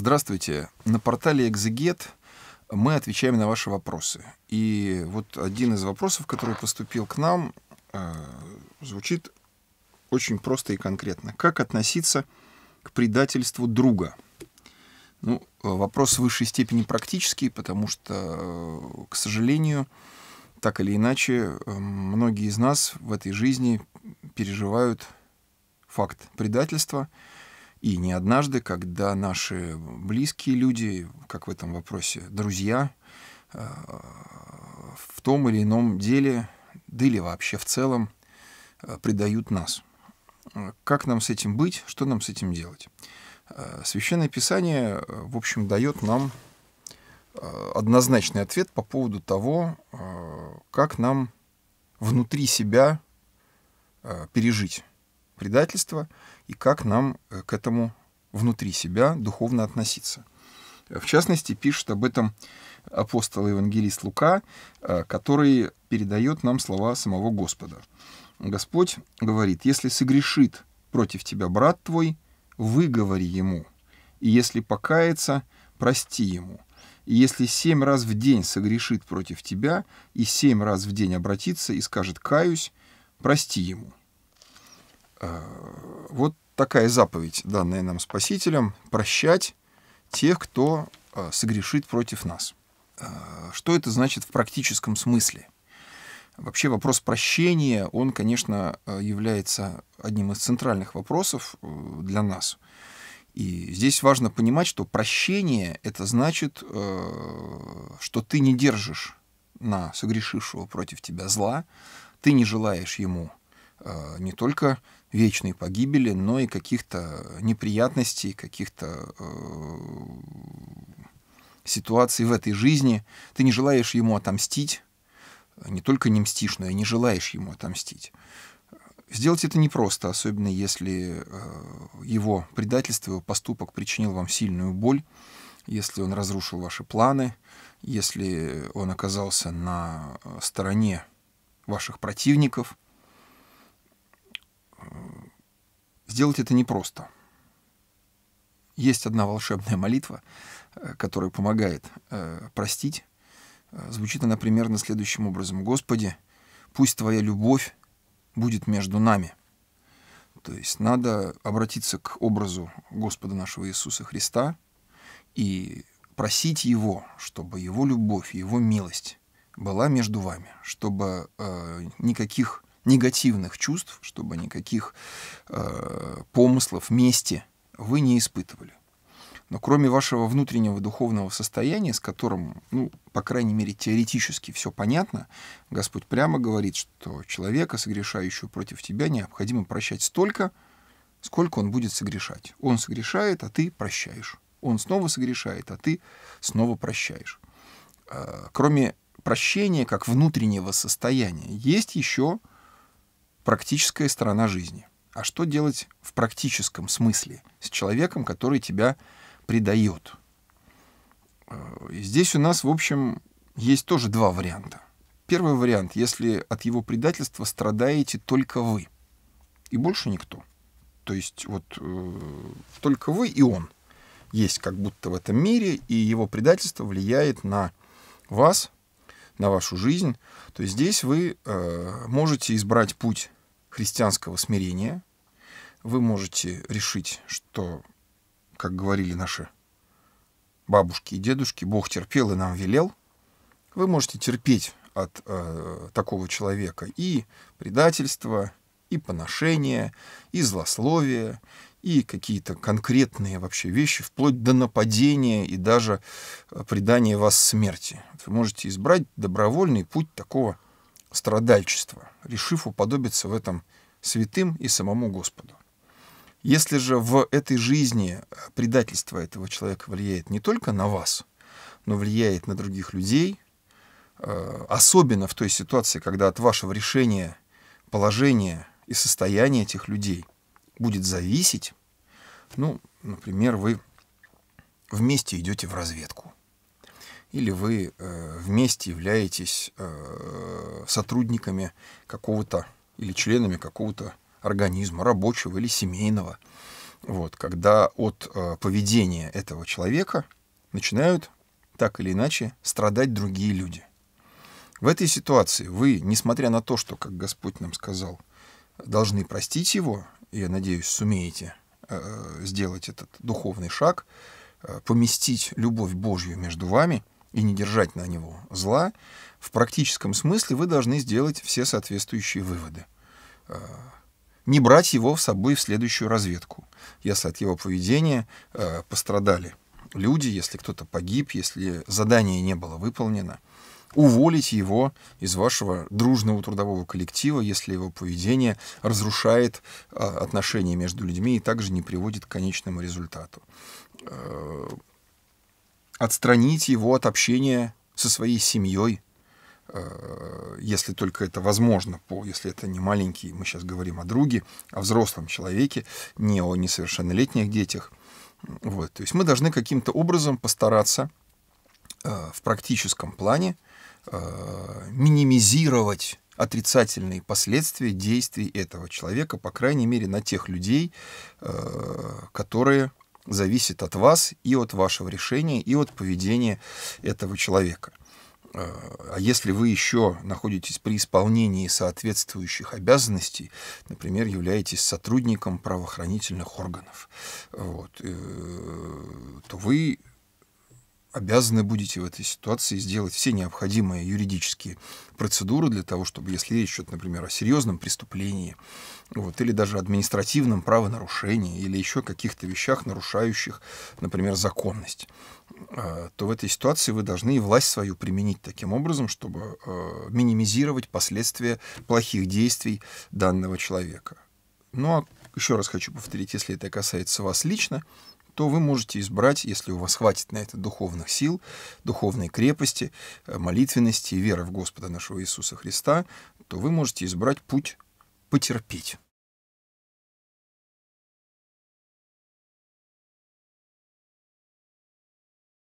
Здравствуйте. На портале «Экзегет» мы отвечаем на ваши вопросы. И вот один из вопросов, который поступил к нам, э, звучит очень просто и конкретно. Как относиться к предательству друга? Ну, вопрос в высшей степени практический, потому что, э, к сожалению, так или иначе, э, многие из нас в этой жизни переживают факт предательства – и не однажды, когда наши близкие люди, как в этом вопросе, друзья, э, в том или ином деле, да или вообще в целом, э, предают нас. Как нам с этим быть, что нам с этим делать? Э, Священное Писание, в общем, дает нам однозначный ответ по поводу того, как нам внутри себя пережить предательство и как нам э, к этому внутри себя духовно относиться. В частности, пишет об этом апостол-евангелист Лука, э, который передает нам слова самого Господа. Господь говорит, если согрешит против тебя брат твой, выговори ему, и если покается, прости ему. И если семь раз в день согрешит против тебя, и семь раз в день обратится и скажет «каюсь», прости ему. Вот такая заповедь, данная нам Спасителем, прощать тех, кто а, согрешит против нас. А, что это значит в практическом смысле? Вообще вопрос прощения, он, конечно, а, является одним из центральных вопросов э, для нас. И здесь важно понимать, что прощение это значит, э, что ты не держишь на согрешившего против тебя зла, ты не желаешь ему э, не только вечной погибели, но и каких-то неприятностей, каких-то э, ситуаций в этой жизни. Ты не желаешь ему отомстить, не только не мстишь, но и не желаешь ему отомстить. Сделать это непросто, особенно если э, его предательство, его поступок причинил вам сильную боль, если он разрушил ваши планы, если он оказался на стороне ваших противников – Сделать это непросто. Есть одна волшебная молитва, э, которая помогает э, простить. Э, звучит она примерно следующим образом. «Господи, пусть Твоя любовь будет между нами». То есть надо обратиться к образу Господа нашего Иисуса Христа и просить Его, чтобы Его любовь, Его милость была между вами, чтобы э, никаких негативных чувств, чтобы никаких э, помыслов, мести вы не испытывали. Но кроме вашего внутреннего духовного состояния, с которым, ну, по крайней мере, теоретически все понятно, Господь прямо говорит, что человека, согрешающего против тебя, необходимо прощать столько, сколько он будет согрешать. Он согрешает, а ты прощаешь. Он снова согрешает, а ты снова прощаешь. Э, кроме прощения как внутреннего состояния, есть еще практическая сторона жизни. А что делать в практическом смысле с человеком, который тебя предает? Э, здесь у нас, в общем, есть тоже два варианта. Первый вариант, если от его предательства страдаете только вы и больше никто. То есть вот э, только вы и он есть как будто в этом мире, и его предательство влияет на вас, на вашу жизнь, то здесь вы э, можете избрать путь христианского смирения, вы можете решить, что, как говорили наши бабушки и дедушки, Бог терпел и нам велел, вы можете терпеть от э, такого человека и предательство, и поношение, и злословие, и какие-то конкретные вообще вещи, вплоть до нападения и даже э, предания вас смерти. Вы можете избрать добровольный путь такого страдальчества, решив уподобиться в этом святым и самому Господу. Если же в этой жизни э, предательство этого человека влияет не только на вас, но влияет на других людей, э, особенно в той ситуации, когда от вашего решения, положение и состояние этих людей – будет зависеть, ну, например, вы вместе идете в разведку, или вы э, вместе являетесь э, сотрудниками какого-то или членами какого-то организма, рабочего или семейного. Вот, когда от э, поведения этого человека начинают так или иначе страдать другие люди. В этой ситуации вы, несмотря на то, что, как Господь нам сказал, должны простить его, я надеюсь, сумеете э, сделать этот духовный шаг, э, поместить любовь Божью между вами и не держать на него зла, в практическом смысле вы должны сделать все соответствующие выводы. Э, не брать его с собой в следующую разведку, если от его поведения пострадали люди, если кто-то погиб, если задание не было выполнено – уволить его из вашего дружного трудового коллектива, если его поведение разрушает а, отношения между людьми и также не приводит к конечному результату. Э, отстранить его от общения со своей семьей, э, если только это возможно, если это не маленький, мы сейчас говорим о друге, о взрослом человеке, не о несовершеннолетних детях. Вот. То есть мы должны каким-то образом постараться э, в практическом плане Э, минимизировать отрицательные последствия действий этого человека, по крайней мере, на тех людей, э, которые зависят от вас и от вашего решения, и от поведения этого человека. Э, а если вы еще находитесь при исполнении соответствующих обязанностей, например, являетесь сотрудником правоохранительных органов, вот, то вы обязаны будете в этой ситуации сделать все необходимые юридические процедуры для того, чтобы, если речь идет, например, о серьезном преступлении, вот, или даже административном правонарушении, или еще каких-то вещах, нарушающих, например, законность, э, то в этой ситуации вы должны и власть свою применить таким образом, чтобы э, минимизировать последствия плохих действий данного человека. Ну а еще раз хочу повторить, если это касается вас лично, то вы можете избрать, если у вас хватит на это духовных сил, духовной крепости, э, молитвенности и веры в Господа нашего Иисуса Христа, то вы можете избрать путь потерпеть.